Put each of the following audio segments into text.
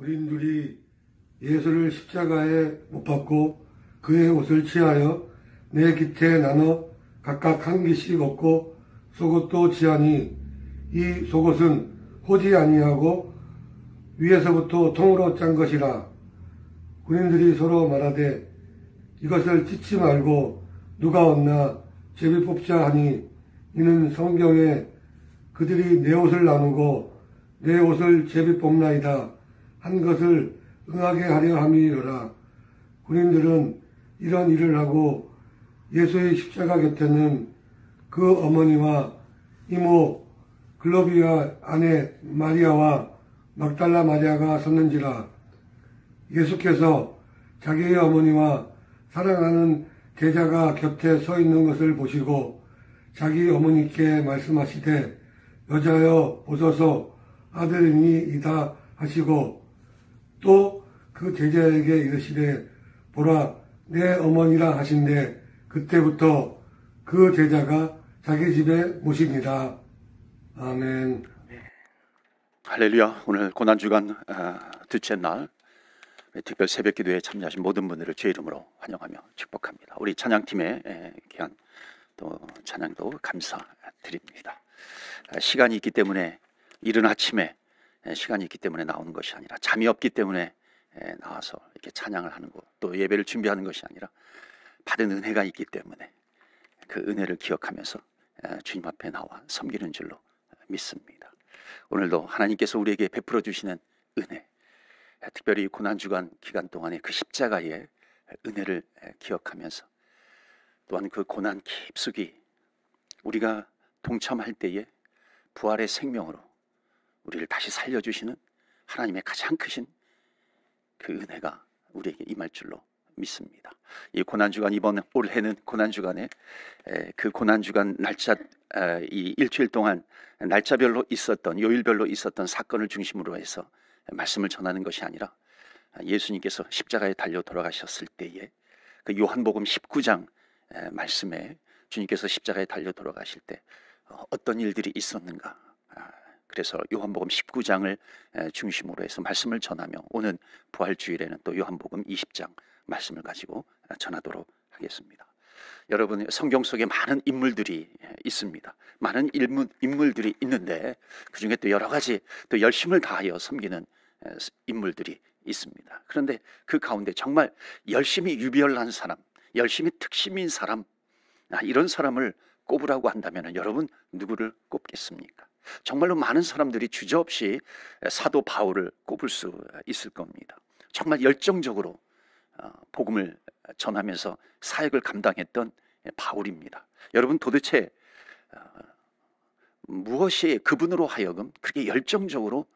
우리들이 예수를 십자가에 못 박고 그의 옷을 취하여 내 깃에 나눠 각각 한 개씩 얻고 속옷도 취하니이 속옷은 호지 아니하고 위에서부터 통으로 짠 것이라 군인들이 서로 말하되 이것을 찢지 말고 누가 얻나 제비 뽑자 하니 이는 성경에 그들이 내 옷을 나누고 내 옷을 제비 뽑나이다 한 것을 응하게 하려 함이로라. 군인들은 이런 일을 하고 예수의 십자가 곁에는 그 어머니와 이모 글로비아 아내 마리아와 막달라 마리아가 섰는지라 예수께서 자기의 어머니와 사랑하는 제자가 곁에 서 있는 것을 보시고 자기 어머니께 말씀하시되 여자여 보소서 아들이니이다 하시고 또그 제자에게 이르시되 보라 내 어머니라 하신데 그때부터 그 제자가 자기 집에 모십니다. 아멘. 할렐루야. 오늘 고난 주간 아, 둘째 날 특별 새벽 기도에 참여하신 모든 분들을 제 이름으로 환영하며 축복합니다. 우리 찬양팀의 예, 귀한 또 찬양도 감사드립니다. 아, 시간이 있기 때문에 이른 아침에 시간이 있기 때문에 나오는 것이 아니라 잠이 없기 때문에 나와서 이렇게 찬양을 하는 것, 또 예배를 준비하는 것이 아니라 받은 은혜가 있기 때문에 그 은혜를 기억하면서 주님 앞에 나와 섬기는 줄로 믿습니다. 오늘도 하나님께서 우리에게 베풀어 주시는 은혜, 특별히 고난 주간 기간 동안에 그 십자가의 은혜를 기억하면서 또한 그 고난 깊숙이 우리가 동참할 때에 부활의 생명으로 우리를 다시 살려주시는 하나님의 가장 크신 그 은혜가 우리에게 임할 줄로 믿습니다. 이 고난주간 이번 올해는 고난주간에 그 고난주간 날짜 이 일주일 동안 날짜별로 있었던 요일별로 있었던 사건을 중심으로 해서 말씀을 전하는 것이 아니라 예수님께서 십자가에 달려 돌아가셨을 때에 그 요한복음 19장 말씀에 주님께서 십자가에 달려 돌아가실 때 어, 어떤 일들이 있었는가 아, 그래서 요한복음 19장을 중심으로 해서 말씀을 전하며 오는 부활 주일에는 또 요한복음 20장 말씀을 가지고 전하도록 하겠습니다. 여러분 성경 속에 많은 인물들이 있습니다. 많은 인물, 인물들이 있는데 그 중에 또 여러 가지 또 열심을 다하여 섬기는 인물들이 있습니다. 그런데 그 가운데 정말 열심히 유별난 사람, 열심히 특심인 사람, 아, 이런 사람을 꼽으라고 한다면 여러분 누구를 꼽겠습니까? 정말로 많은 사람들이 주저없이 사도 바울을 꼽을 수 있을 겁니다. 정말 열정적으로 어, 복음을 전하면서 사역을 감당했던 바울입니다. 여러분 도대체 어, 무엇이 그분으로 하여금 그렇게 열정적으로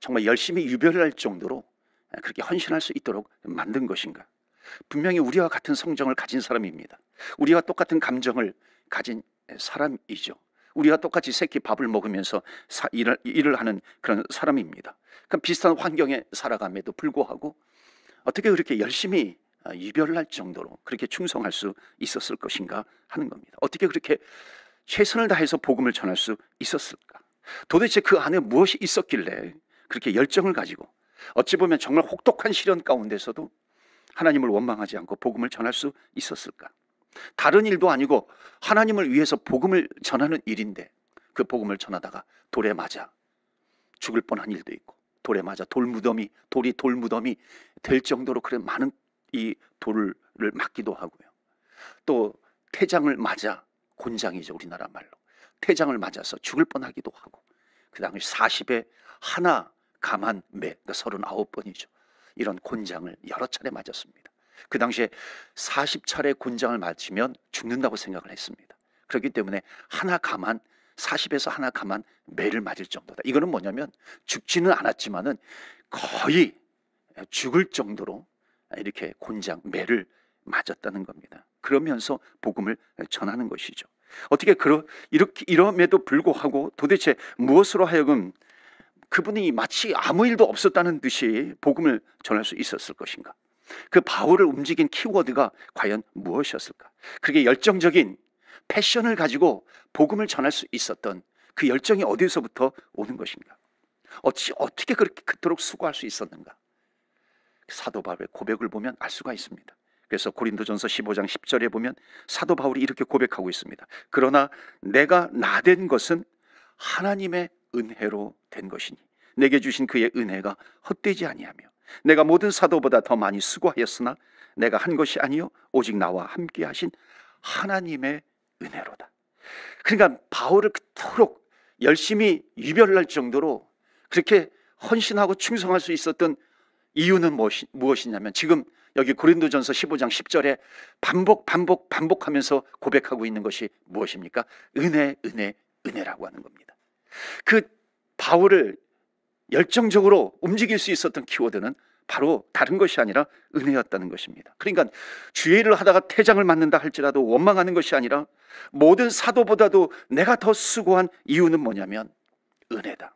정말 열심히 유별할 정도로 그렇게 헌신할 수 있도록 만든 것인가? 분명히 우리와 같은 성정을 가진 사람입니다. 우리와 똑같은 감정을 가진 사람이죠. 우리와 똑같이 새끼 밥을 먹으면서 사, 일을, 일을 하는 그런 사람입니다. 그 비슷한 환경에 살아감에도 불구하고 어떻게 그렇게 열심히 아, 이별할 정도로 그렇게 충성할 수 있었을 것인가 하는 겁니다. 어떻게 그렇게 최선을 다해서 복음을 전할 수 있었을까? 도대체 그 안에 무엇이 있었길래 그렇게 열정을 가지고 어찌 보면 정말 혹독한 시련 가운데서도 하나님을 원망하지 않고 복음을 전할 수 있었을까? 다른 일도 아니고 하나님을 위해서 복음을 전하는 일인데 그 복음을 전하다가 돌에 맞아 죽을 뻔한 일도 있고 돌에 맞아 돌무덤이 돌이 돌무덤이 될 정도로 그래 많은 이 돌을 맞기도 하고요. 또 태장을 맞아 곤장이죠 우리나라 말로 태장을 맞아서 죽을 뻔하기도 하고 그 당시 40에 하나 감한 매 그러니까 39번이죠. 이런 곤장을 여러 차례 맞았습니다. 그 당시에 40차례 곤장을 맞으면 죽는다고 생각을 했습니다. 그렇기 때문에 하나 가만 40에서 하나 가만 매를 맞을 정도다. 이거는 뭐냐면 죽지는 않았지만은 거의 죽을 정도로 이렇게 곤장 매를 맞았다는 겁니다. 그러면서 복음을 전하는 것이죠. 어떻게 그러 이렇게 이럼에도 불구하고 도대체 무엇으로 하여금 그분이 마치 아무 일도 없었다는 듯이 복음을 전할 수 있었을 것인가? 그 바울을 움직인 키워드가 과연 무엇이었을까? 그게 열정적인 패션을 가지고 복음을 전할 수 있었던 그 열정이 어디서부터 오는 것인가? 어찌 어떻게 그렇게 그토록 수고할 수 있었는가? 사도 바울의 고백을 보면 알 수가 있습니다. 그래서 고린도전서 15장 10절에 보면 사도 바울이 이렇게 고백하고 있습니다. 그러나 내가 나 된 것은 하나님의 은혜로 된 것이니 내게 주신 그의 은혜가 헛되지 아니하며 내가 모든 사도보다 더 많이 수고하였으나 내가 한 것이 아니요 오직 나와 함께 하신 하나님의 은혜로다. 그러니까 바울을 그토록 열심히 유별날 정도로 그렇게 헌신하고 충성할 수 있었던 이유는 무엇이, 무엇이냐면 지금 여기 고린도전서 15장 10절에 반복 반복 반복하면서 고백하고 있는 것이 무엇입니까? 은혜 은혜 은혜라고 하는 겁니다. 그 바울을 열정적으로 움직일 수 있었던 키워드는 바로 다른 것이 아니라 은혜였다는 것입니다. 그러니까 주의 일을 하다가 퇴장을 맞는다 할지라도 원망하는 것이 아니라 모든 사도보다도 내가 더 수고한 이유는 뭐냐면 은혜다.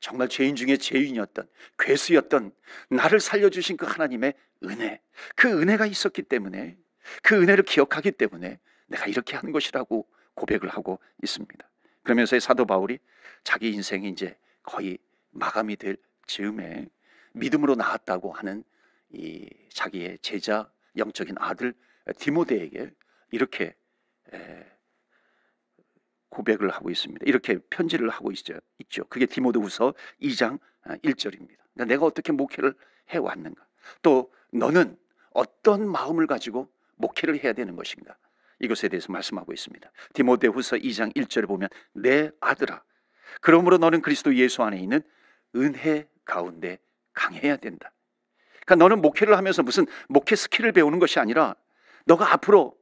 정말 죄인 중에 죄인이었던 괴수였던 나를 살려주신 그 하나님의 은혜 그 은혜가 있었기 때문에 그 은혜를 기억하기 때문에 내가 이렇게 한 것이라고 고백을 하고 있습니다. 그러면서 사도 바울이 자기 인생이 이제 거의 마감이 될 즈음에 믿음으로 나왔다고 하는 이 자기의 제자 영적인 아들 디모데에게 이렇게 고백을 하고 있습니다. 이렇게 편지를 하고 있죠. 그게 디모데후서 2장 1절입니다. 아, 그러니까 내가 어떻게 목회를 해 왔는가? 또 너는 어떤 마음을 가지고 목회를 해야 되는 것인가? 이것에 대해서 말씀하고 있습니다. 디모데후서 2장 1절을 보면 내 아들아 그러므로 너는 그리스도 예수 안에 있는 은혜 가운데 강해야 된다. 그러니까 너는 목회를 하면서 무슨 목회 스킬을 배우는 것이 아니라 너가 앞으로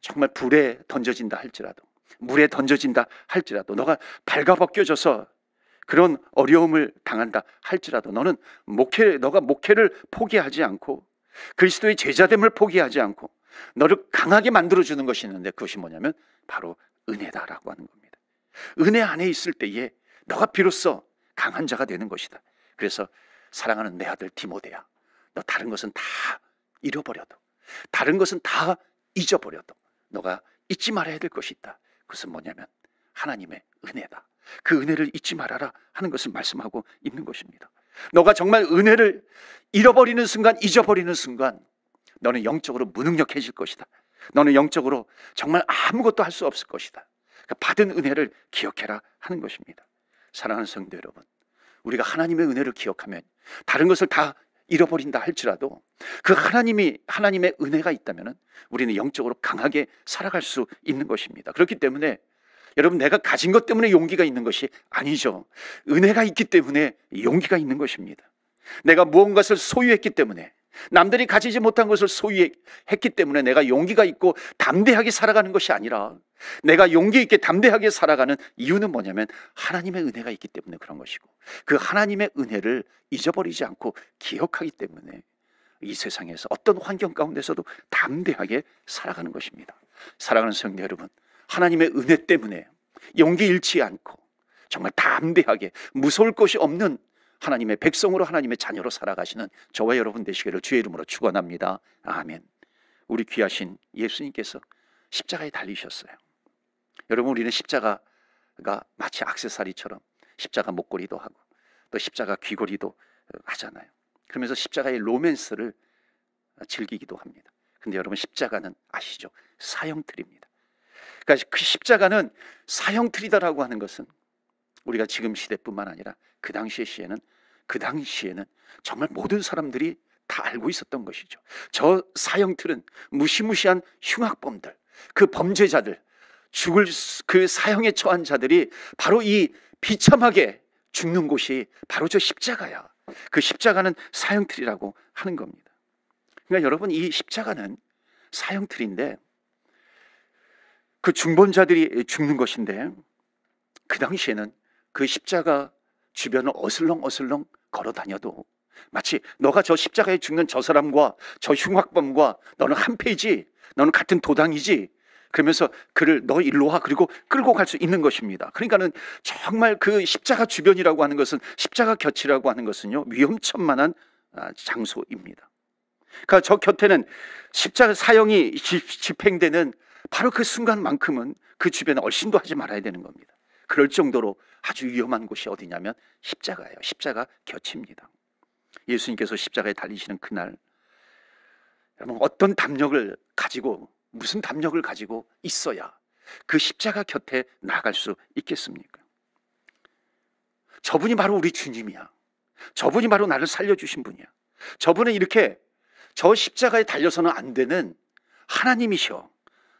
정말 불에 던져진다 할지라도 물에 던져진다 할지라도 너가 발가벗겨져서 그런 어려움을 당한다 할지라도 너는 목회 너가 목회를 포기하지 않고 그리스도의 제자됨을 포기하지 않고 너를 강하게 만들어 주는 것이 있는데 그것이 뭐냐면 바로 은혜다라고 하는 겁니다. 은혜 안에 있을 때에 너가 비로소 강한 자가 되는 것이다. 그래서 사랑하는 내 아들 디모데야, 너 다른 것은 다 잃어버려도, 다른 것은 다 잊어버려도, 너가 잊지 말아야 될 것이 있다. 그것은 뭐냐면 하나님의 은혜다. 그 은혜를 잊지 말아라 하는 것을 말씀하고 있는 것입니다. 너가 정말 은혜를 잃어버리는 순간, 잊어버리는 순간, 너는 영적으로 무능력해질 것이다. 너는 영적으로 정말 아무것도 할 수 없을 것이다. 그러니까 받은 은혜를 기억해라 하는 것입니다. 사랑하는 성도 여러분, 우리가 하나님의 은혜를 기억하면 다른 것을 다 잃어버린다 할지라도 그 하나님이 하나님의 은혜가 있다면 우리는 영적으로 강하게 살아갈 수 있는 것입니다. 그렇기 때문에 여러분 내가 가진 것 때문에 용기가 있는 것이 아니죠. 은혜가 있기 때문에 용기가 있는 것입니다. 내가 무언가를 소유했기 때문에 남들이 가지지 못한 것을 소유했기 때문에 내가 용기가 있고 담대하게 살아가는 것이 아니라 내가 용기 있게 담대하게 살아가는 이유는 뭐냐면 하나님의 은혜가 있기 때문에 그런 것이고 그 하나님의 은혜를 잊어버리지 않고 기억하기 때문에 이 세상에서 어떤 환경 가운데서도 담대하게 살아가는 것입니다. 사랑하는 성도 여러분, 하나님의 은혜 때문에 용기 잃지 않고 정말 담대하게 무서울 것이 없는 하나님의 백성으로 하나님의 자녀로 살아가시는 저와 여러분 되시기를 주의 이름으로 축원합니다. 아멘. 우리 귀하신 예수님께서 십자가에 달리셨어요. 여러분 우리는 십자가가 마치 악세사리처럼 십자가 목걸이도 하고 또 십자가 귀걸이도 하잖아요. 그러면서 십자가의 로맨스를 즐기기도 합니다. 근데 여러분 십자가는 아시죠? 사형틀입니다. 그러니까 그 십자가는 사형틀이다라고 하는 것은 우리가 지금 시대뿐만 아니라 그 당시의 시에는 그 당시에는 정말 모든 사람들이 다 알고 있었던 것이죠. 저 사형틀은 무시무시한 흉악범들, 그 범죄자들, 죽을 그 사형에 처한 자들이 바로 이 비참하게 죽는 곳이 바로 저 십자가야. 그 십자가는 사형틀이라고 하는 겁니다. 그러니까 여러분 이 십자가는 사형틀인데 그 중범자들이 죽는 것인데 그 당시에는 그 십자가 주변을 어슬렁어슬렁 걸어 다녀도 마치 너가 저 십자가에 죽는 저 사람과 저 흉악범과 너는 한 페이지, 너는 같은 도당이지. 그러면서 그를 너 일로 와 그리고 끌고 갈 수 있는 것입니다. 그러니까는 정말 그 십자가 주변이라고 하는 것은 십자가 곁이라고 하는 것은요 위험천만한 아, 장소입니다. 그러니까 저 곁에는 십자가 사형이 집행되는 바로 그 순간만큼은 그 주변에 얼씬도 하지 말아야 되는 겁니다. 그럴 정도로 아주 위험한 곳이 어디냐면 십자가예요. 십자가 곁입니다. 예수님께서 십자가에 달리시는 그날 여러분 어떤 담력을 가지고 무슨 담력을 가지고 있어야 그 십자가 곁에 나갈 수 있겠습니까? 저분이 바로 우리 주님이야. 저분이 바로 나를 살려주신 분이야. 저분은 이렇게 저 십자가에 달려서는 안 되는 하나님이셔.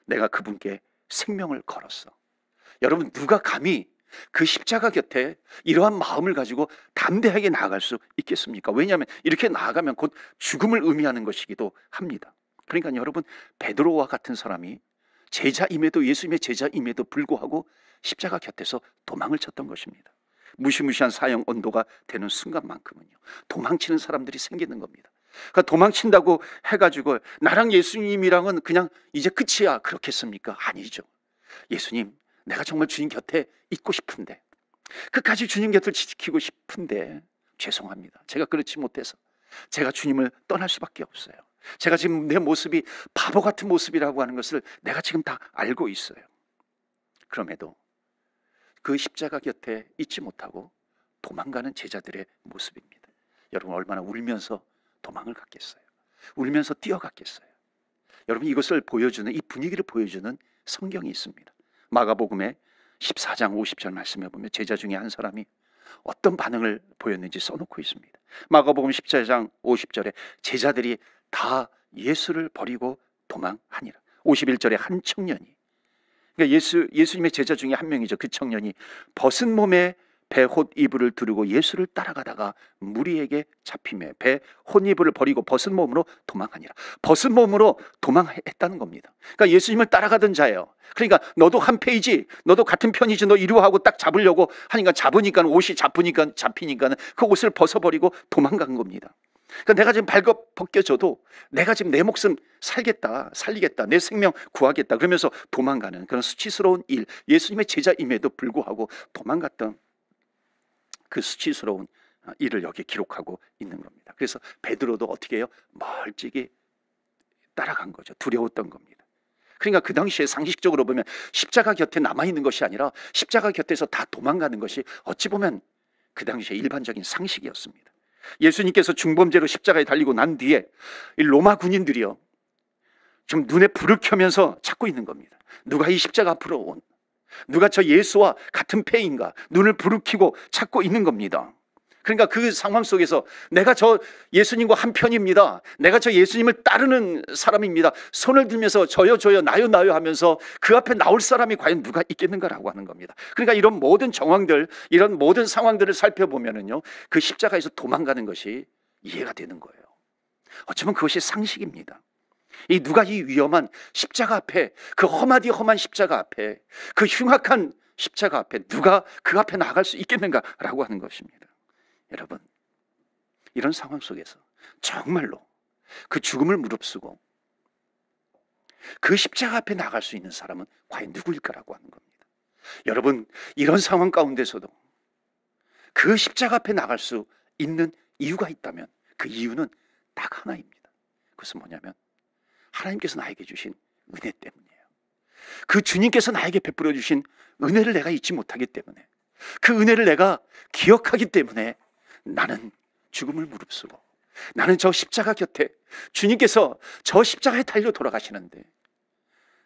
내가 그분께 생명을 걸었어. 여러분 누가 감히 그 십자가 곁에 이러한 마음을 가지고 담대하게 나아갈 수 있겠습니까? 왜냐하면 이렇게 나아가면 곧 죽음을 의미하는 것이기도 합니다. 그러니까 여러분 베드로와 같은 사람이 제자임에도 예수님의 제자임에도 불구하고 십자가 곁에서 도망을 쳤던 것입니다. 무시무시한 사형 온도가 되는 순간만큼은요. 도망치는 사람들이 생기는 겁니다. 그러니까 도망친다고 해가지고 나랑 예수님이랑은 그냥 이제 끝이야 그렇겠습니까? 아니죠. 예수님 내가 정말 주님 곁에 있고 싶은데 끝까지 주님 곁을 지키고 싶은데 죄송합니다. 제가 그렇지 못해서 제가 주님을 떠날 수밖에 없어요. 제가 지금 내 모습이 바보 같은 모습이라고 하는 것을 내가 지금 다 알고 있어요. 그럼에도 그 십자가 곁에 있지 못하고 도망가는 제자들의 모습입니다. 여러분 얼마나 울면서 도망을 갔겠어요. 울면서 뛰어갔겠어요. 여러분 이것을 보여주는 이 분위기를 보여주는 성경이 있습니다. 마가복음의 14장 50절 말씀해 보면 제자 중에 한 사람이 어떤 반응을 보였는지 써놓고 있습니다. 마가복음 14장 50절에 제자들이 다 예수를 버리고 도망하니라. 51절에 한 청년이 그러니까 예수 예수님의 제자 중에 한 명이죠. 그 청년이 벗은 몸에 배옷 이불을 두르고 예수를 따라가다가 무리에게 잡히며 배옷 이불을 버리고 벗은 몸으로 도망하니라. 벗은 몸으로 도망했다는 겁니다. 그러니까 예수님을 따라가던 자예요. 그러니까 너도 한 페이지, 너도 같은 편이지 너 이루하고 딱 잡으려고 하니까 잡으니까 옷이 잡으니까 잡히니까 그 옷을 벗어버리고 도망간 겁니다. 그러니까 내가 지금 발거 벗겨져도 내가 지금 내 목숨 살겠다, 살리겠다, 내 생명 구하겠다 그러면서 도망가는 그런 수치스러운 일 예수님의 제자임에도 불구하고 도망갔던 그 수치스러운 어, 일을 여기 기록하고 있는 겁니다. 그래서 베드로도 어떻게 해요? 멀찍이 따라간 거죠. 두려웠던 겁니다. 그러니까 그 당시에 상식적으로 보면 십자가 곁에 남아 있는 것이 아니라 십자가 곁에서 다 도망가는 것이 어찌 보면 그 당시에 일반적인 상식이었습니다. 예수님께서 중범죄로 십자가에 달리고 난 뒤에 이 로마 군인들이요. 지금 눈에 불을 켜면서 찾고 있는 겁니다. 누가 이 십자가 앞으로 온 누가 저 예수와 같은 패인가 눈을 부르키고 찾고 있는 겁니다. 그러니까 그 상황 속에서 내가 저 예수님과 한 편입니다. 내가 저 예수님을 따르는 사람입니다. 손을 들면서 저요 저요 나요 나요 하면서 그 앞에 나올 사람이 과연 누가 있겠는가라고 하는 겁니다. 그러니까 이런 모든 정황들, 이런 모든 상황들을 살펴보면은요. 그 십자가에서 도망가는 것이 이해가 되는 거예요. 어쩌면 그것이 상식입니다. 이 누가 이 위험한 십자가 앞에 그 험하디 험한 십자가 앞에 그 흉악한 십자가 앞에 누가 그 앞에 나갈 수 있겠는가라고 하는 것입니다. 여러분 이런 상황 속에서 정말로 그 죽음을 무릅쓰고 그 십자가 앞에 나갈 수 있는 사람은 과연 누구일까라고 하는 겁니다. 여러분 이런 상황 가운데서도 그 십자가 앞에 나갈 수 있는 이유가 있다면 그 이유는 딱 하나입니다. 그것은 뭐냐면 하나님께서 나에게 주신 은혜 때문이에요. 그 주님께서 나에게 베풀어 주신 은혜를 내가 잊지 못하기 때문에 그 은혜를 내가 기억하기 때문에 나는 죽음을 무릅쓰고 나는 저 십자가 곁에 주님께서 저 십자가에 달려 돌아가시는데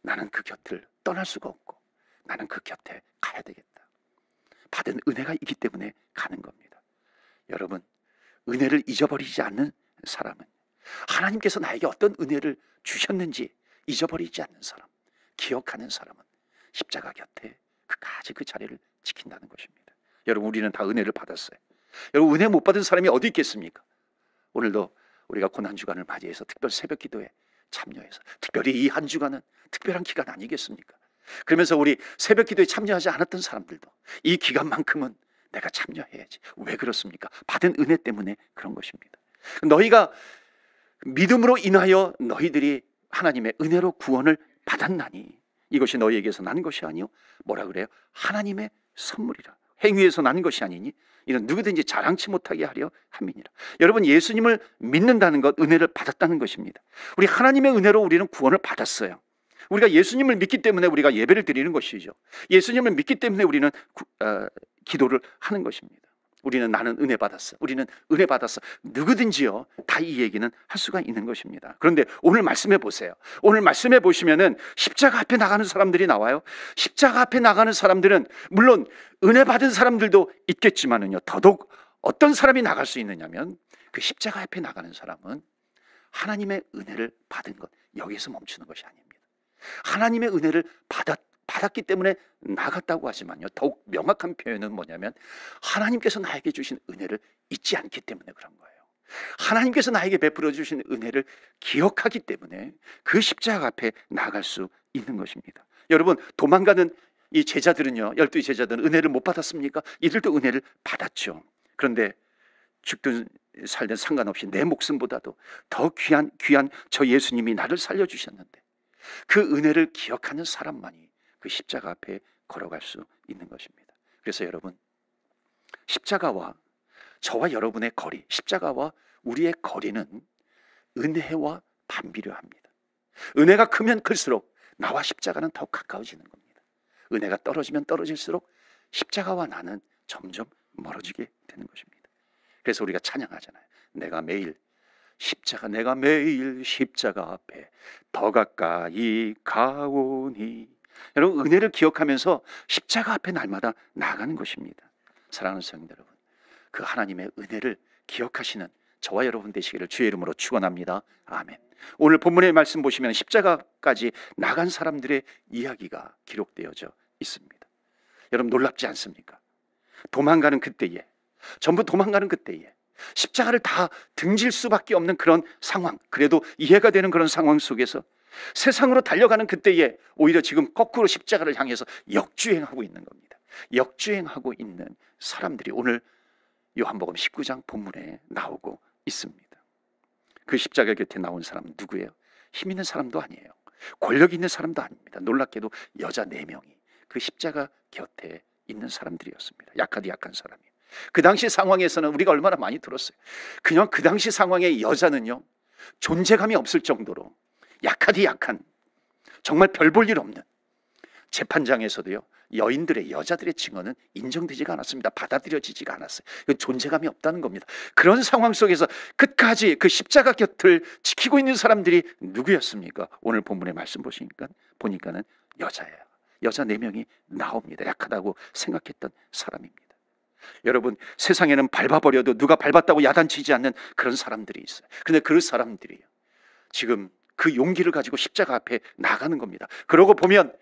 나는 그 곁을 떠날 수가 없고 나는 그 곁에 가야 되겠다. 받은 은혜가 있기 때문에 가는 겁니다. 여러분, 은혜를 잊어버리지 않는 사람은 하나님께서 나에게 어떤 은혜를 주셨는지 잊어버리지 않는 사람, 기억하는 사람은 십자가 곁에 그까지 그 자리를 지킨다는 것입니다. 여러분 우리는 다 은혜를 받았어요. 여러분 은혜 못 받은 사람이 어디 있겠습니까? 오늘도 우리가 고난 주간을 맞이해서 특별 새벽 기도에 참여해서 특별히 이 한 주간은 특별한 기간 아니겠습니까? 그러면서 우리 새벽 기도에 참여하지 않았던 사람들도 이 기간만큼은 내가 참여해야지. 왜 그렇습니까? 받은 은혜 때문에 그런 것입니다. 너희가 믿음으로 인하여 너희들이 하나님의 은혜로 구원을 받았나니 이것이 너희에게서 난 것이 아니요 뭐라 그래요? 하나님의 선물이라 행위에서 난 것이 아니니 이는 누구든지 자랑치 못하게 하려 함이니라. 여러분 예수님을 믿는다는 것 은혜를 받았다는 것입니다. 우리 하나님의 은혜로 우리는 구원을 받았어요. 우리가 예수님을 믿기 때문에 우리가 예배를 드리는 것이죠. 예수님을 믿기 때문에 우리는 구, 어, 기도를 하는 것입니다. 우리는 나는 은혜 받았어. 우리는 은혜 받았어. 누구든지요. 다 이 얘기는 할 수가 있는 것입니다. 그런데 오늘 말씀해 보세요. 오늘 말씀해 보시면은 십자가 앞에 나가는 사람들이 나와요. 십자가 앞에 나가는 사람들은 물론 은혜 받은 사람들도 있겠지만은요. 더더욱 어떤 사람이 나갈 수 있느냐면 그 십자가 앞에 나가는 사람은 하나님의 은혜를 받은 것 여기에서 멈추는 것이 아닙니다. 하나님의 은혜를 받았 받았기 때문에 나갔다고 하지만요. 더욱 명확한 표현은 뭐냐면 하나님께서 나에게 주신 은혜를 잊지 않기 때문에 그런 거예요. 하나님께서 나에게 베풀어 주신 은혜를 기억하기 때문에 그 십자가 앞에 나갈 수 있는 것입니다. 여러분 도망가는 이 제자들은요. 열두 제자들은 은혜를 못 받았습니까? 이들도 은혜를 받았죠. 그런데 죽든 살든 상관없이 내 목숨보다도 더 귀한 귀한 저 예수님이 나를 살려 주셨는데 그 은혜를 기억하는 사람만이 그 십자가 앞에 걸어갈 수 있는 것입니다. 그래서 여러분 십자가와 저와 여러분의 거리, 십자가와 우리의 거리는 은혜와 반비례합니다. 은혜가 크면 클수록 나와 십자가는 더 가까워지는 겁니다. 은혜가 떨어지면 떨어질수록 십자가와 나는 점점 멀어지게 되는 것입니다. 그래서 우리가 찬양하잖아요. 내가 매일 십자가 내가 매일 십자가 앞에 더 가까이 가오니 여러분 은혜를 기억하면서 십자가 앞에 날마다 나아가는 것입니다. 사랑하는 성도 여러분, 그 하나님의 은혜를 기억하시는 저와 여러분 되시기를 주의 이름으로 축원합니다. 아멘. 오늘 본문의 말씀 보시면 십자가까지 나간 사람들의 이야기가 기록되어져 있습니다. 여러분 놀랍지 않습니까? 도망가는 그때에 전부 도망가는 그때에 십자가를 다 등질 수밖에 없는 그런 상황, 그래도 이해가 되는 그런 상황 속에서 세상으로 달려가는 그때에 오히려 지금 거꾸로 십자가를 향해서 역주행하고 있는 겁니다. 역주행하고 있는 사람들이 오늘 요한복음 19장 본문에 나오고 있습니다. 그 십자가 곁에 나온 사람은 누구예요? 힘 있는 사람도 아니에요. 권력 있는 사람도 아닙니다. 놀랍게도 여자 4명이 그 십자가 곁에 있는 사람들이었습니다. 약하디 약한 사람이. 그 당시 상황에서는 우리가 얼마나 많이 들었어요. 그냥 그 당시 상황의 여자는요, 존재감이 없을 정도로 약하디 약한 정말 별 볼 일 없는 재판장에서도요 여인들의 여자들의 증언은 인정되지가 않았습니다. 받아들여지지가 않았어요. 이 존재감이 없다는 겁니다. 그런 상황 속에서 끝까지 그 십자가 곁을 지키고 있는 사람들이 누구였습니까? 오늘 본문의 말씀 보시니까 보니까는 여자예요. 여자 네 명이 나옵니다. 약하다고 생각했던 사람입니다. 여러분 세상에는 밟아버려도 누가 밟았다고 야단치지 않는 그런 사람들이 있어요. 근데그 사람들이요 지금 그 용기를 가지고 십자가 앞에 나가는 겁니다. 그러고 보면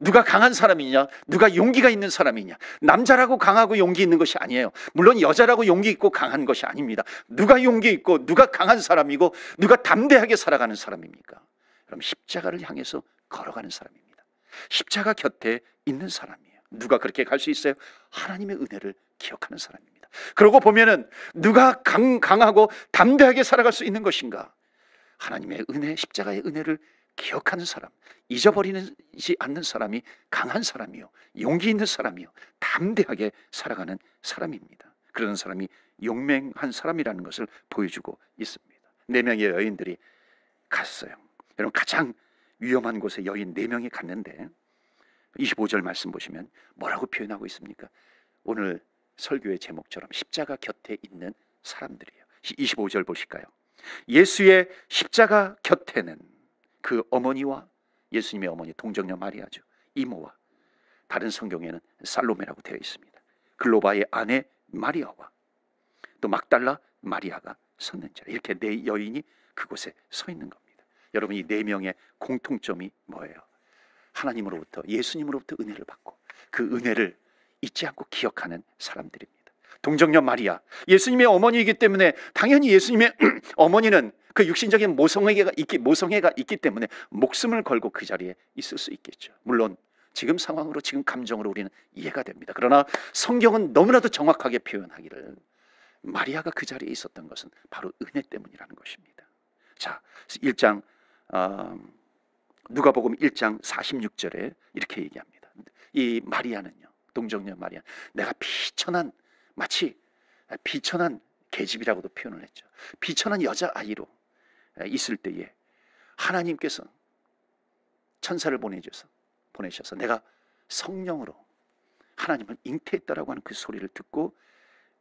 누가 강한 사람이냐, 누가 용기가 있는 사람이냐. 남자라고 강하고 용기 있는 것이 아니에요. 물론 여자라고 용기 있고 강한 것이 아닙니다. 누가 용기 있고 누가 강한 사람이고 누가 담대하게 살아가는 사람입니까? 그럼 십자가를 향해서 걸어가는 사람입니다. 십자가 곁에 있는 사람이에요. 누가 그렇게 갈 수 있어요? 하나님의 은혜를 기억하는 사람입니다. 그러고 보면은 누가 강, 강하고 담대하게 살아갈 수 있는 것인가? 하나님의 은혜, 십자가의 은혜를 기억하는 사람, 잊어버리지 않는 사람이 강한 사람이요. 용기 있는 사람이요. 담대하게 살아가는 사람입니다. 그런 사람이 용맹한 사람이라는 것을 보여주고 있습니다. 네 명의 여인들이 갔어요. 여러분 가장 위험한 곳에 여인 네 명이 갔는데 25절 말씀 보시면 뭐라고 표현하고 있습니까? 오늘 설교의 제목처럼 십자가 곁에 있는 사람들이에요. 25절 보실까요? 예수의 십자가 곁에는 그 어머니와 예수님의 어머니 동정녀 마리아죠. 이모와 다른 성경에는 살로메라고 되어 있습니다. 글로바의 아내 마리아와 또 막달라 마리아가 섰는 자 이렇게 네 여인이 그곳에 서 있는 겁니다. 여러분 이 네 명의 공통점이 뭐예요? 하나님으로부터 예수님으로부터 은혜를 받고 그 은혜를 잊지 않고 기억하는 사람들입니다. 동정녀 마리아. 예수님의 어머니이기 때문에 당연히 예수님의 어머니는 그 육신적인 모성애가 있기, 모성애가 있기 때문에 목숨을 걸고 그 자리에 있을 수 있겠죠. 물론 지금 상황으로 지금 감정으로 우리는 이해가 됩니다. 그러나 성경은 너무나도 정확하게 표현하기를 마리아가 그 자리에 있었던 것은 바로 은혜 때문이라는 것입니다. 자, 1장 어, 아, 누가복음 1장 46절에 이렇게 얘기합니다. 이 마리아는요. 동정녀 마리아. 내가 비천한 마치 비천한 계집이라고도 표현을 했죠. 비천한 여자 아이로 있을 때에 하나님께서 천사를 보내줘서 보내셔서 내가 성령으로 하나님을 잉태했다라고 하는 그 소리를 듣고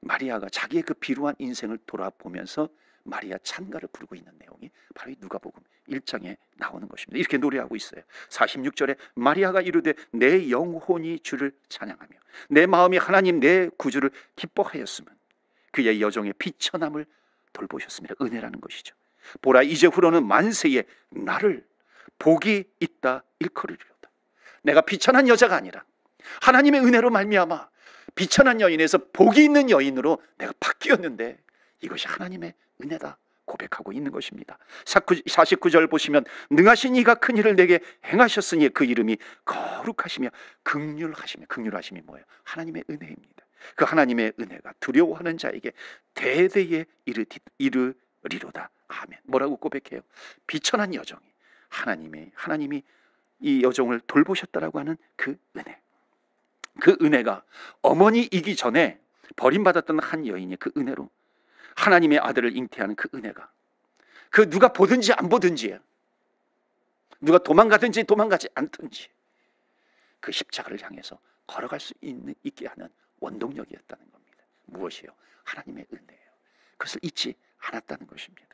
마리아가 자기의 그 비루한 인생을 돌아보면서 마리아 찬가를 부르고 있는 내용이 바로 이 누가복음 1장에 나오는 것입니다. 이렇게 노래하고 있어요. 46절에 마리아가 이르되 내 영혼이 주를 찬양하며 내 마음이 하나님 내 구주를 기뻐하였음은 그의 여정의 비천함을 돌보셨습니다. 은혜라는 것이죠. 보라 이제 후로는 만세에 나를 복이 있다 일컬으리로다. 내가 비천한 여자가 아니라 하나님의 은혜로 말미암아 비천한 여인에서 복이 있는 여인으로 내가 바뀌었는데 이것이 하나님의 은혜다. 고백하고 있는 것입니다. 49절 보시면 능하신 이가 큰 일을 내게 행하셨으니 그 이름이 거룩하시며 극률하시며 극률하심이 뭐예요? 하나님의 은혜입니다. 그 하나님의 은혜가 두려워하는 자에게 대대에 이르, 리로다 아멘. 뭐라고 고백해요? 비천한 여정이 하나님의 하나님이 이 여정을 돌보셨다라고 하는 그 은혜. 그 은혜가 어머니이기 전에 버림받았던 한 여인이 그 은혜로 하나님의 아들을 잉태하는 그 은혜가 그 누가 보든지 안 보든지 누가 도망가든지 도망가지 않든지 그 십자가를 향해서 걸어갈 수 있는, 있게 하는 원동력이었다는 겁니다. 무엇이요? 하나님의 은혜예요. 그것을 잊지 않았다는 것입니다.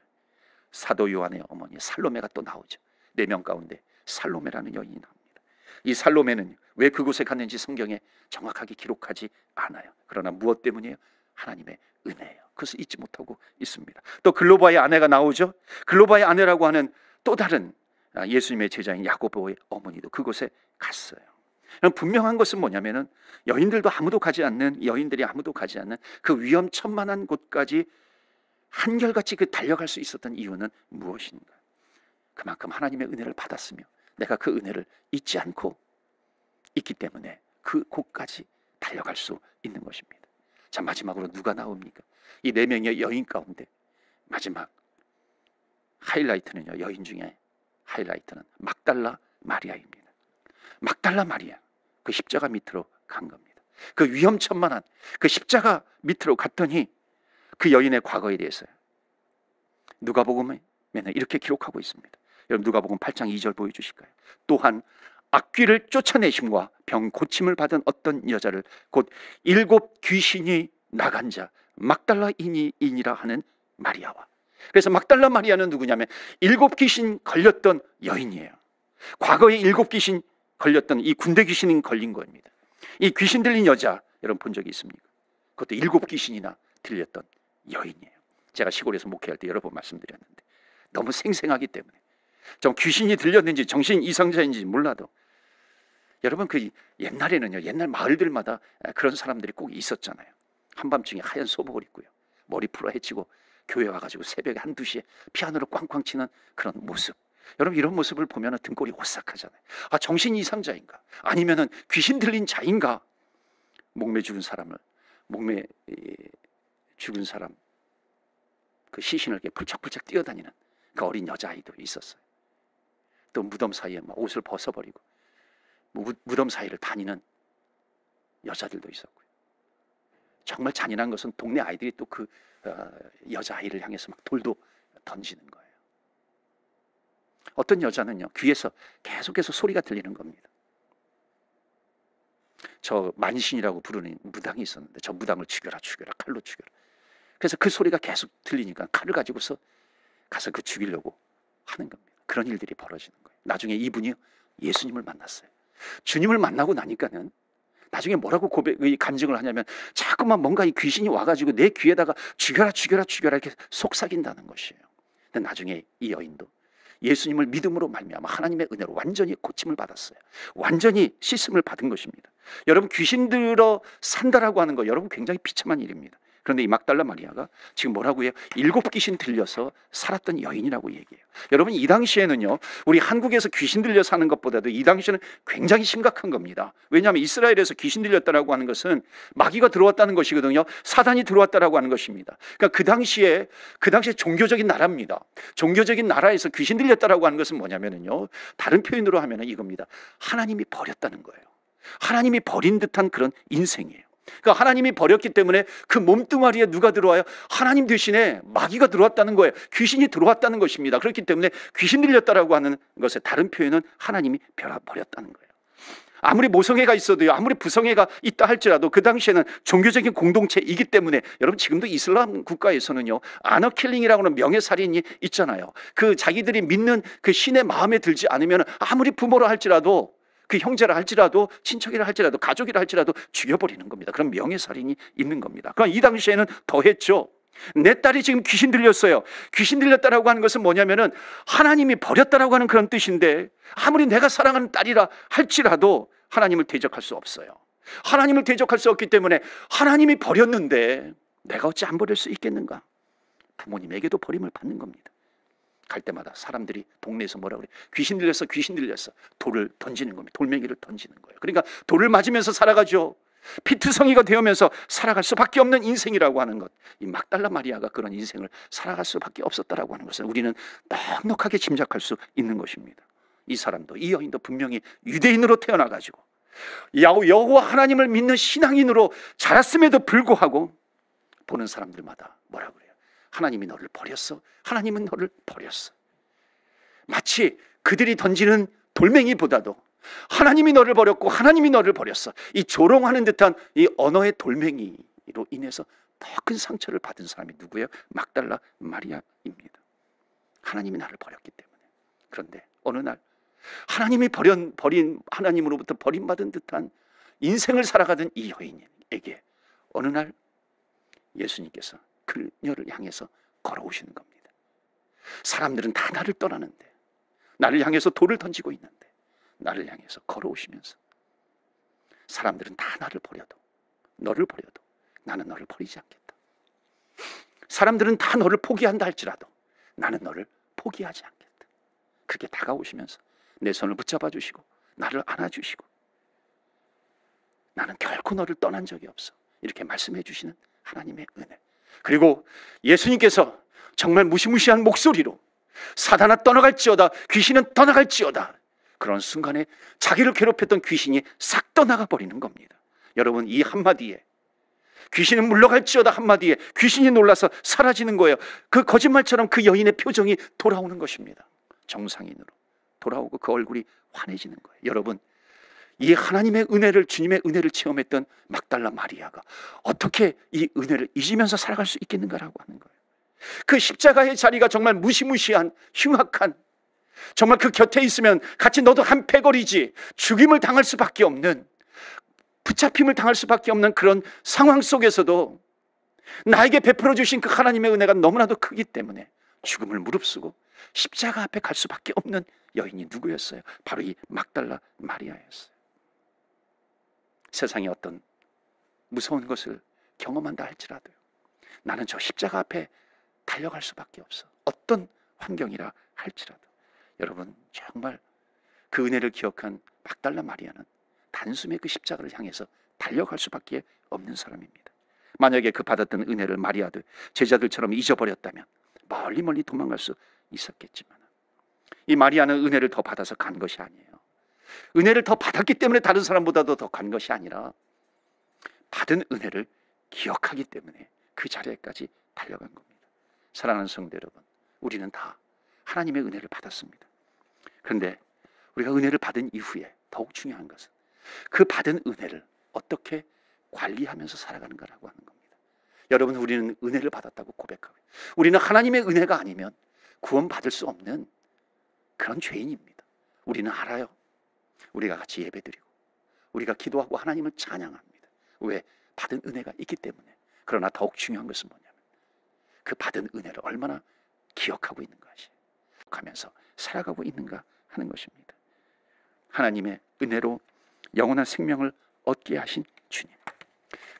사도 요한의 어머니 살로메가 또 나오죠. 네 명 가운데 살로메라는 여인이 나옵니다. 이 살로메는 왜 그곳에 갔는지 성경에 정확하게 기록하지 않아요. 그러나 무엇 때문이에요? 하나님의 은혜예요. 그것을 잊지 못하고 있습니다. 또 글로바의 아내가 나오죠. 글로바의 아내라고 하는 또 다른 아, 예수님의 제자인 야고보의 어머니도 그곳에 갔어요. 분명한 것은 뭐냐면은 여인들도 아무도 가지 않는 여인들이 아무도 가지 않는 그 위험천만한 곳까지 한결같이 그 달려갈 수 있었던 이유는 무엇인가? 그만큼 하나님의 은혜를 받았으며 내가 그 은혜를 잊지 않고 있기 때문에 그 곳까지 달려갈 수 있는 것입니다. 자 마지막으로 누가 나옵니까? 이네 명의 여인 가운데 마지막 하이라이트는요. 여인 중에 하이라이트는 막달라 마리아입니다. 막달라 마리아. 그 십자가 밑으로 간 겁니다. 그 위험천만한 그 십자가 밑으로 갔더니 그 여인의 과거에 대해서 누가복음에 이렇게 기록하고 있습니다. 여러분 누가복음 8장 2절 보여 주실까요? 또한 악귀를 쫓아내심과 병 고침을 받은 어떤 여자를 곧 일곱 귀신이 나간 자 막달라인이인라 하는 마리아와 그래서 막달라 마리아는 누구냐면 일곱 귀신 걸렸던 여인이에요. 과거에 일곱 귀신 걸렸던 이 군대 귀신이 걸린 겁니다. 이 귀신 들린 여자 여러분 본 적이 있습니까? 그것도 일곱 귀신이나 들렸던 여인이에요. 제가 시골에서 목회할 때 여러 번 말씀드렸는데 너무 생생하기 때문에 좀 귀신이 들렸는지 정신 이상자인지 몰라도 여러분 그 옛날에는요 옛날 마을들마다 그런 사람들이 꼭 있었잖아요. 한밤중에 하얀 소복을 입고요. 머리 풀어 헤치고 교회 와가지고 새벽에 한두 시에 피아노를 꽝꽝 치는 그런 모습. 여러분 이런 모습을 보면 등골이 오싹하잖아요. 아 정신 이상자인가? 아니면은 귀신 들린 자인가? 목매 죽은 사람을 목매 죽은 사람 그 시신을 이렇게 풀짝풀짝 뛰어다니는 그 어린 여자 아이도 있었어요. 또 무덤 사이에 막 옷을 벗어버리고 무덤 사이를 다니는 여자들도 있었고요. 정말 잔인한 것은 동네 아이들이 또그 어, 여자아이를 향해서 막 돌도 던지는 거예요. 어떤 여자는요, 귀에서 계속해서 소리가 들리는 겁니다. 저 만신이라고 부르는 무당이 있었는데 저 무당을 죽여라, 죽여라, 칼로 죽여라. 그래서 그 소리가 계속 들리니까 칼을 가지고서 가서 그 죽이려고 하는 겁니다. 그런 일들이 벌어지는 거예요. 나중에 이분이 예수님을 만났어요. 주님을 만나고 나니까는 나중에 뭐라고 고백의 감정을 하냐면 자꾸만 뭔가 이 귀신이 와가지고 내 귀에다가 죽여라 죽여라 죽여라 이렇게 속삭인다는 것이에요. 근데 나중에 이 여인도 예수님을 믿음으로 말미암아 하나님의 은혜로 완전히 고침을 받았어요. 완전히 씻음을 받은 것입니다. 여러분 귀신 들어 산다라고 하는 거 여러분 굉장히 비참한 일입니다. 그런데 이 막달라 마리아가 지금 뭐라고 해요? 일곱 귀신 들려서 살았던 여인이라고 얘기해요. 여러분 이 당시에는요. 우리 한국에서 귀신 들려 사는 것보다도 이 당시에는 굉장히 심각한 겁니다. 왜냐하면 이스라엘에서 귀신 들렸다라고 하는 것은 마귀가 들어왔다는 것이거든요. 사단이 들어왔다라고 하는 것입니다. 그러니까 그 당시에 그 당시에 종교적인 나라입니다. 종교적인 나라에서 귀신 들렸다라고 하는 것은 뭐냐면은요. 다른 표현으로 하면은 이겁니다. 하나님이 버렸다는 거예요. 하나님이 버린 듯한 그런 인생이에요. 그러니까 하나님이 버렸기 때문에 그 몸뚱아리에 누가 들어와요? 하나님 대신에 마귀가 들어왔다는 거예요. 귀신이 들어왔다는 것입니다. 그렇기 때문에 귀신 들렸다라고 하는 것의 다른 표현은 하나님이 버렸다는 거예요. 아무리 모성애가 있어도요, 아무리 부성애가 있다 할지라도 그 당시에는 종교적인 공동체이기 때문에 여러분 지금도 이슬람 국가에서는요, 아너킬링이라고 하는 명예살인이 있잖아요. 그 자기들이 믿는 그 신의 마음에 들지 않으면 아무리 부모라 할지라도 그 형제라 할지라도 친척이라 할지라도 가족이라 할지라도 죽여버리는 겁니다. 그럼 명예살인이 있는 겁니다. 그럼 이 당시에는 더했죠. 내 딸이 지금 귀신 들렸어요. 귀신 들렸다라고 하는 것은 뭐냐면은 하나님이 버렸다라고 하는 그런 뜻인데 아무리 내가 사랑하는 딸이라 할지라도 하나님을 대적할 수 없어요. 하나님을 대적할 수 없기 때문에 하나님이 버렸는데 내가 어찌 안 버릴 수 있겠는가? 부모님에게도 버림을 받는 겁니다. 갈 때마다 사람들이 동네에서 뭐라 그래 귀신 들려서 귀신 들려서 돌을 던지는 겁니다 돌멩이를 던지는 거예요 그러니까 돌을 맞으면서 살아가죠 피투성이가 되면서 어 살아갈 수밖에 없는 인생이라고 하는 것 이 막달라 마리아가 그런 인생을 살아갈 수밖에 없었다라고 하는 것은 우리는 넉넉하게 짐작할 수 있는 것입니다 이 사람도 이 여인도 분명히 유대인으로 태어나가지고 여호와 하나님을 믿는 신앙인으로 자랐음에도 불구하고 보는 사람들마다 뭐라 그래 하나님이 너를 버렸어. 하나님은 너를 버렸어. 마치 그들이 던지는 돌멩이보다도 하나님이 너를 버렸고 하나님이 너를 버렸어. 이 조롱하는 듯한 이 언어의 돌멩이로 인해서 더 큰 상처를 받은 사람이 누구예요? 막달라 마리아입니다. 하나님이 나를 버렸기 때문에. 그런데 어느 날 하나님이 버린, 버린 하나님으로부터 버림받은 듯한 인생을 살아가던 이 여인에게 어느 날 예수님께서 그녀를 향해서 걸어오시는 겁니다. 사람들은 다 나를 떠나는데, 나를 향해서 돌을 던지고 있는데, 나를 향해서 걸어오시면서 사람들은 다 나를 버려도, 너를 버려도 나는 너를 버리지 않겠다. 사람들은 다 너를 포기한다 할지라도 나는 너를 포기하지 않겠다. 그렇게 다가오시면서 내 손을 붙잡아 주시고 나를 안아 주시고 나는 결코 너를 떠난 적이 없어. 이렇게 말씀해 주시는 하나님의 은혜. 그리고 예수님께서 정말 무시무시한 목소리로 사단아 떠나갈지어다 귀신은 떠나갈지어다 그런 순간에 자기를 괴롭혔던 귀신이 싹 떠나가 버리는 겁니다. 여러분 이 한마디에 귀신은 물러갈지어다 한마디에 귀신이 놀라서 사라지는 거예요. 그 거짓말처럼 그 여인의 표정이 돌아오는 것입니다. 정상인으로 돌아오고 그 얼굴이 환해지는 거예요. 여러분 이 하나님의 은혜를 주님의 은혜를 체험했던 막달라 마리아가 어떻게 이 은혜를 잊으면서 살아갈 수 있겠는가라고 하는 거예요. 그 십자가의 자리가 정말 무시무시한 흉악한 정말 그 곁에 있으면 같이 너도 한 패거리지 죽임을 당할 수밖에 없는 붙잡힘을 당할 수밖에 없는 그런 상황 속에서도 나에게 베풀어 주신 그 하나님의 은혜가 너무나도 크기 때문에 죽음을 무릅쓰고 십자가 앞에 갈 수밖에 없는 여인이 누구였어요? 바로 이 막달라 마리아였어요. 세상의 어떤 무서운 것을 경험한다 할지라도 나는 저 십자가 앞에 달려갈 수밖에 없어. 어떤 환경이라 할지라도. 여러분 정말 그 은혜를 기억한 막달라 마리아는 단숨에 그 십자가를 향해서 달려갈 수밖에 없는 사람입니다. 만약에 그 받았던 은혜를 마리아도 제자들처럼 잊어버렸다면 멀리 멀리 도망갈 수 있었겠지만 이 마리아는 은혜를 더 받아서 간 것이 아니에요. 은혜를 더 받았기 때문에 다른 사람보다도 더 간 것이 아니라 받은 은혜를 기억하기 때문에 그 자리에까지 달려간 겁니다. 사랑하는 성대 여러분, 우리는 다 하나님의 은혜를 받았습니다. 그런데 우리가 은혜를 받은 이후에 더욱 중요한 것은 그 받은 은혜를 어떻게 관리하면서 살아가는가라고 하는 겁니다. 여러분, 우리는 은혜를 받았다고 고백하고 우리는 하나님의 은혜가 아니면 구원받을 수 없는 그런 죄인입니다. 우리는 알아요. 우리가 같이 예배드리고 우리가 기도하고 하나님을 찬양합니다. 왜? 받은 은혜가 있기 때문에. 그러나 더욱 중요한 것은 뭐냐면 그 받은 은혜를 얼마나 기억하고 있는가 하면서 살아가고 있는가 하는 것입니다. 하나님의 은혜로 영원한 생명을 얻게 하신 주님.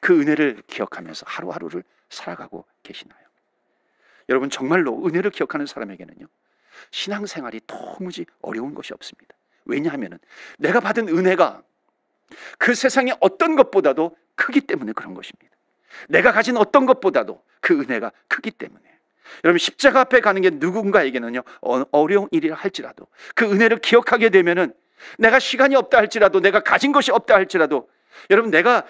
그 은혜를 기억하면서 하루하루를 살아가고 계시나요? 여러분 정말로 은혜를 기억하는 사람에게는요. 신앙생활이 도무지 어려운 것이 없습니다. 왜냐하면 내가 받은 은혜가 그 세상의 어떤 것보다도 크기 때문에 그런 것입니다. 내가 가진 어떤 것보다도 그 은혜가 크기 때문에. 여러분 십자가 앞에 가는 게 누군가에게는요 어, 어려운 일이라 할지라도 그 은혜를 기억하게 되면은 내가 시간이 없다 할지라도 내가 가진 것이 없다 할지라도 여러분 내가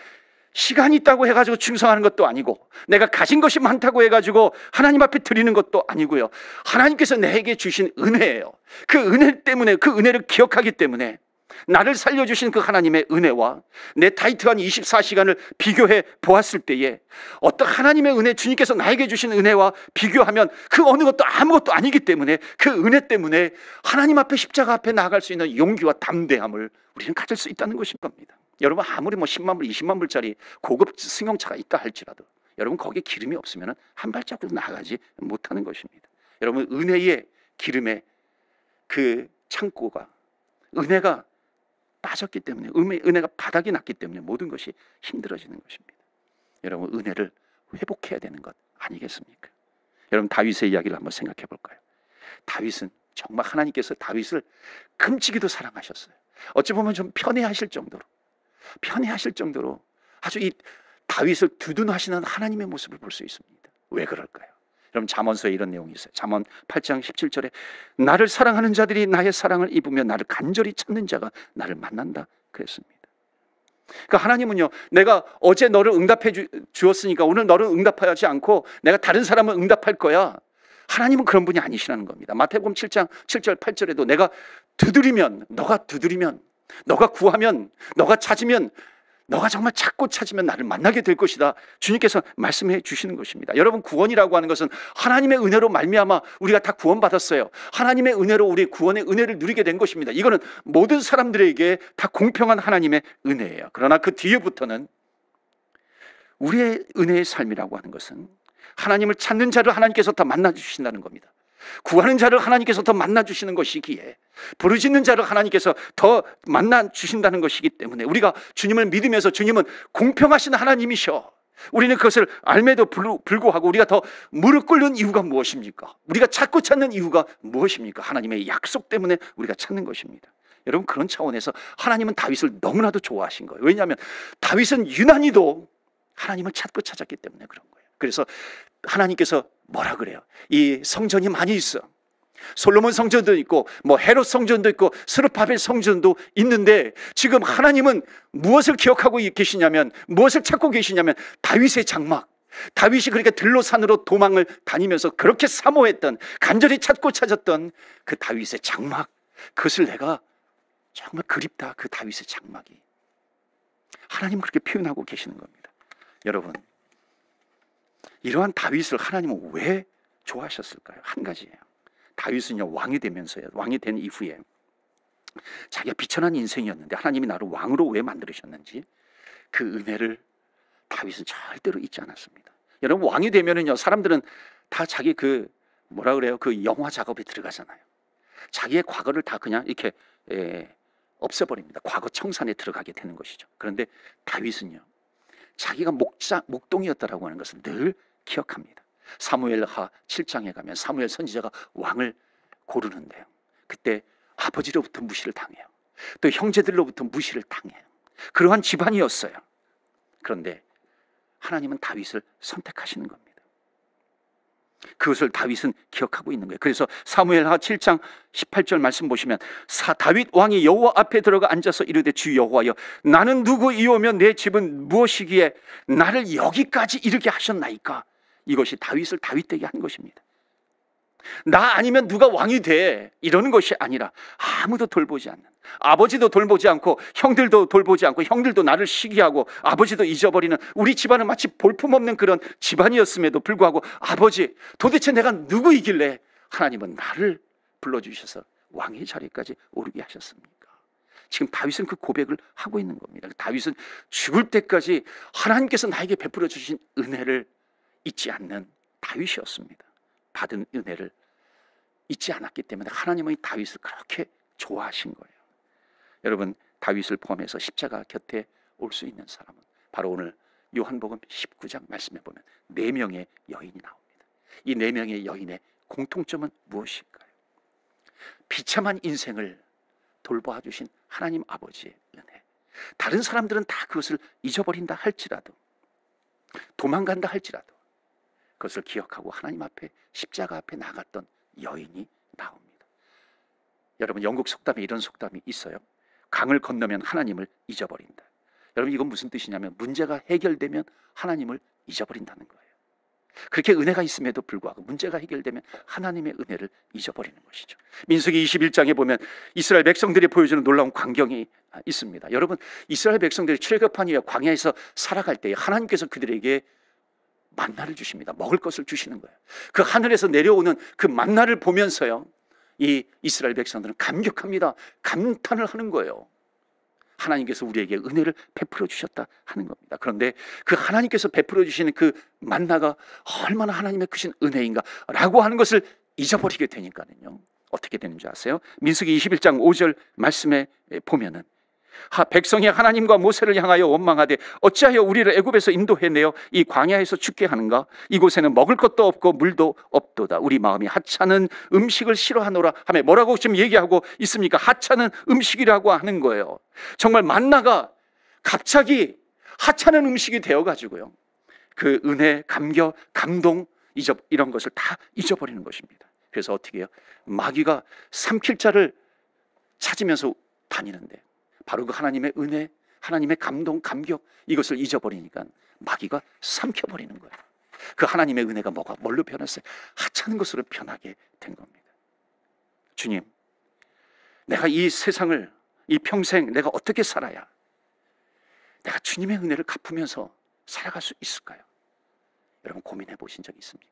시간이 있다고 해가지고 충성하는 것도 아니고 내가 가진 것이 많다고 해가지고 하나님 앞에 드리는 것도 아니고요. 하나님께서 내게 주신 은혜예요. 그 은혜 때문에 그 은혜를 기억하기 때문에 나를 살려주신 그 하나님의 은혜와 내 타이트한 24시간을 비교해 보았을 때에 어떤 하나님의 은혜, 주님께서 나에게 주신 은혜와 비교하면 그 어느 것도 아무것도 아니기 때문에 그 은혜 때문에 하나님 앞에 십자가 앞에 나아갈 수 있는 용기와 담대함을 우리는 가질 수 있다는 것인 겁니다. 여러분 아무리 뭐 10만 불, 20만 불짜리 고급 승용차가 있다 할지라도 여러분 거기에 기름이 없으면 한 발짝도 나가지 못하는 것입니다. 여러분 은혜의 기름의 그 창고가 은혜가 빠졌기 때문에 은혜가 바닥이 났기 때문에 모든 것이 힘들어지는 것입니다. 여러분 은혜를 회복해야 되는 것 아니겠습니까? 여러분 다윗의 이야기를 한번 생각해 볼까요? 다윗은 정말 하나님께서 다윗을 금치기도 사랑하셨어요. 어찌 보면 좀 편애하실 정도로 편해하실 정도로 아주 이 다윗을 두둔하시는 하나님의 모습을 볼 수 있습니다. 왜 그럴까요? 여러분 잠언서에 이런 내용이 있어요. 잠언 8장 17절에 나를 사랑하는 자들이 나의 사랑을 입으며 나를 간절히 찾는 자가 나를 만난다 그랬습니다. 그러니까 하나님은요, 내가 어제 너를 응답해 주, 었으니까 오늘 너를 응답하지 않고 내가 다른 사람을 응답할 거야. 하나님은 그런 분이 아니시라는 겁니다. 마태복음 7장 7절 8절에도 내가 두드리면 너가 두드리면 너가 구하면, 너가 찾으면, 너가 정말 찾고 찾으면 나를 만나게 될 것이다. 주님께서 말씀해 주시는 것입니다. 여러분 구원이라고 하는 것은 하나님의 은혜로 말미암아 우리가 다 구원받았어요. 하나님의 은혜로 우리 구원의 은혜를 누리게 된 것입니다. 이거는 모든 사람들에게 다 공평한 하나님의 은혜예요. 그러나 그 뒤에부터는 우리의 은혜의 삶이라고 하는 것은 하나님을 찾는 자를 하나님께서 다 만나 주신다는 겁니다. 구하는 자를 하나님께서 더 만나 주시는 것이기에 부르짖는 자를 하나님께서 더 만나 주신다는 것이기 때문에 우리가 주님을 믿으면서 주님은 공평하신 하나님이셔. 우리는 그것을 알매도 불구하고 우리가 더 무릎 꿇는 이유가 무엇입니까? 우리가 찾고 찾는 이유가 무엇입니까? 하나님의 약속 때문에 우리가 찾는 것입니다. 여러분 그런 차원에서 하나님은 다윗을 너무나도 좋아하신 거예요. 왜냐하면 다윗은 유난히도 하나님을 찾고 찾았기 때문에 그런 거예요. 그래서 하나님께서 뭐라 그래요? 이 성전이 많이 있어. 솔로몬 성전도 있고 뭐 헤롯 성전도 있고 스르파벨 성전도 있는데 지금 하나님은 무엇을 기억하고 계시냐면 무엇을 찾고 계시냐면 다윗의 장막 다윗이 그렇게 들로산으로 도망을 다니면서 그렇게 사모했던 간절히 찾고 찾았던 그 다윗의 장막 그것을 내가 정말 그립다 그 다윗의 장막이 하나님 그렇게 표현하고 계시는 겁니다 여러분 이러한 다윗을 하나님은 왜 좋아하셨을까요? 한 가지예요. 다윗은요 왕이 되면서요 왕이 된 이후에 자기가 비천한 인생이었는데 하나님이 나를 왕으로 왜만들셨는지그 은혜를 다윗은 절대로 잊지 않았습니다. 여러분 왕이 되면은요 사람들은 다 자기 그 뭐라 그래요 그 영화 작업에 들어가잖아요. 자기의 과거를 다 그냥 이렇게 예, 없애버립니다. 과거 청산에 들어가게 되는 것이죠. 그런데 다윗은요 자기가 목장, 목동이었다라고 하는 것을 늘 기억합니다. 사무엘하 7장에 가면 사무엘 선지자가 왕을 고르는데요. 그때 아버지로부터 무시를 당해요. 또 형제들로부터 무시를 당해요. 그러한 집안이었어요. 그런데 하나님은 다윗을 선택하시는 겁니다. 그것을 다윗은 기억하고 있는 거예요. 그래서 사무엘하 7장 18절 말씀 보시면 사 다윗 왕이 여호와 앞에 들어가 앉아서 이르되 주 여호와여 나는 누구이오며 내 집은 무엇이기에 나를 여기까지 이르게 하셨나이까? 이것이 다윗을 다윗되게 한 것입니다. 나 아니면 누가 왕이 돼. 이러는 것이 아니라 아무도 돌보지 않는. 아버지도 돌보지 않고 형들도 돌보지 않고 형들도 나를 시기하고 아버지도 잊어버리는 우리 집안은 마치 볼품없는 그런 집안이었음에도 불구하고 아버지 도대체 내가 누구이길래 하나님은 나를 불러주셔서 왕의 자리까지 오르게 하셨습니까? 지금 다윗은 그 고백을 하고 있는 겁니다. 다윗은 죽을 때까지 하나님께서 나에게 베풀어 주신 은혜를 잊지 않는 다윗이었습니다. 받은 은혜를 잊지 않았기 때문에 하나님의 다윗을 그렇게 좋아하신 거예요. 여러분 다윗을 포함해서 십자가 곁에 올 수 있는 사람은 바로 오늘 요한복음 19장 말씀에 보면 네 명의 여인이 나옵니다. 이 네 명의 여인의 공통점은 무엇일까요? 비참한 인생을 돌보아 주신 하나님 아버지의 은혜. 다른 사람들은 다 그것을 잊어버린다 할지라도 도망간다 할지라도 그것을 기억하고 하나님 앞에 십자가 앞에 나갔던 여인이 나옵니다. 여러분 영국 속담에 이런 속담이 있어요. 강을 건너면 하나님을 잊어버린다. 여러분 이건 무슨 뜻이냐면 문제가 해결되면 하나님을 잊어버린다는 거예요. 그렇게 은혜가 있음에도 불구하고 문제가 해결되면 하나님의 은혜를 잊어버리는 것이죠. 민수기 21장에 보면 이스라엘 백성들이 보여주는 놀라운 광경이 있습니다. 여러분 이스라엘 백성들이 출애굽한 이후 광야에서 살아갈 때 하나님께서 그들에게 만나를 주십니다. 먹을 것을 주시는 거예요. 그 하늘에서 내려오는 그 만나를 보면서요. 이 이스라엘 백성들은 감격합니다. 감탄을 하는 거예요. 하나님께서 우리에게 은혜를 베풀어 주셨다 하는 겁니다. 그런데 그 하나님께서 베풀어 주시는 그 만나가 얼마나 하나님의 크신 은혜인가라고 하는 것을 잊어버리게 되니까는요. 어떻게 되는지 아세요? 민숙이 21장 5절 말씀에 보면은 하, 백성이 하나님과 모세를 향하여 원망하되 어찌하여 우리를 애굽에서 인도해내어 이 광야에서 죽게 하는가? 이곳에는 먹을 것도 없고 물도 없도다. 우리 마음이 하찮은 음식을 싫어하노라 하며 뭐라고 지금 얘기하고 있습니까? 하찮은 음식이라고 하는 거예요. 정말 만나가 갑자기 하찮은 음식이 되어 가지고요. 그 은혜, 감격, 감동 잊어, 이런 것을 다 잊어버리는 것입니다. 그래서 어떻게 해요? 마귀가 삼킬 자를 찾으면서 다니는데 바로 그 하나님의 은혜, 하나님의 감동, 감격 이것을 잊어버리니까 마귀가 삼켜버리는 거예요. 그 하나님의 은혜가 뭐가 뭘로 변했어요? 하찮은 것으로 변하게 된 겁니다. 주님, 내가 이 세상을 이 평생 내가 어떻게 살아야 내가 주님의 은혜를 갚으면서 살아갈 수 있을까요? 여러분 고민해 보신 적 있습니까?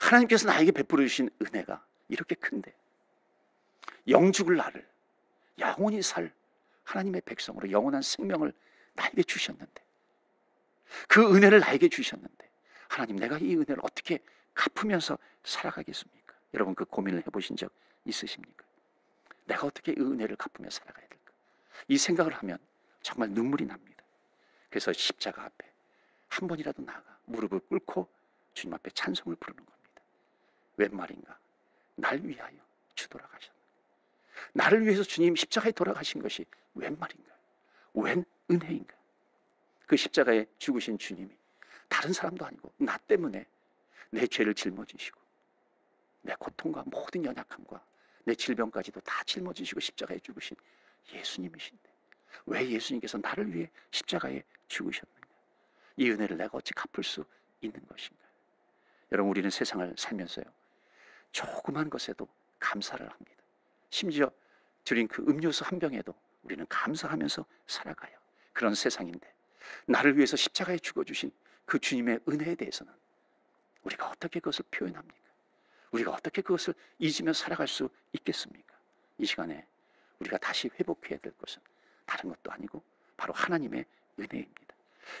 하나님께서 나에게 베풀어 주신 은혜가 이렇게 큰데 영죽을 나를 영원히 살 하나님의 백성으로 영원한 생명을 나에게 주셨는데 그 은혜를 나에게 주셨는데 하나님 내가 이 은혜를 어떻게 갚으면서 살아가겠습니까? 여러분 그 고민을 해보신 적 있으십니까? 내가 어떻게 이 은혜를 갚으며 살아가야 될까? 이 생각을 하면 정말 눈물이 납니다. 그래서 십자가 앞에 한 번이라도 나가 무릎을 꿇고 주님 앞에 찬송을 부르는 겁니다. 웬 말인가? 날 위하여 주돌아가셨다 나를 위해서 주님 십자가에 돌아가신 것이 웬 말인가? 웬 은혜인가? 그 십자가에 죽으신 주님이 다른 사람도 아니고 나 때문에 내 죄를 짊어지시고 내 고통과 모든 연약함과 내 질병까지도 다 짊어지시고 십자가에 죽으신 예수님이신데 왜 예수님께서 나를 위해 십자가에 죽으셨는가? 이 은혜를 내가 어찌 갚을 수 있는 것인가? 여러분 우리는 세상을 살면서요 조그만 것에도 감사를 합니다. 심지어 드링크 그 음료수 한 병에도 우리는 감사하면서 살아가요. 그런 세상인데 나를 위해서 십자가에 죽어주신 그 주님의 은혜에 대해서는 우리가 어떻게 그것을 표현합니까? 우리가 어떻게 그것을 잊으며 살아갈 수 있겠습니까? 이 시간에 우리가 다시 회복해야 될 것은 다른 것도 아니고 바로 하나님의 은혜입니다.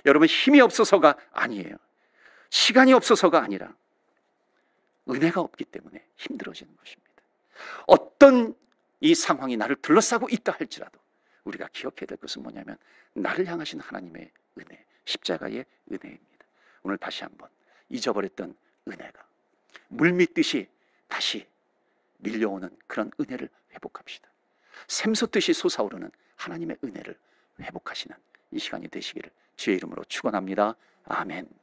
여러분 힘이 없어서가 아니에요. 시간이 없어서가 아니라 은혜가 없기 때문에 힘들어지는 것입니다. 어떤 이 상황이 나를 둘러싸고 있다 할지라도 우리가 기억해야 될 것은 뭐냐면 나를 향하신 하나님의 은혜, 십자가의 은혜입니다. 오늘 다시 한번 잊어버렸던 은혜가 물밑듯이 다시 밀려오는 그런 은혜를 회복합시다. 샘솟듯이 솟아오르는 하나님의 은혜를 회복하시는 이 시간이 되시기를 주의 이름으로 축원합니다. 아멘.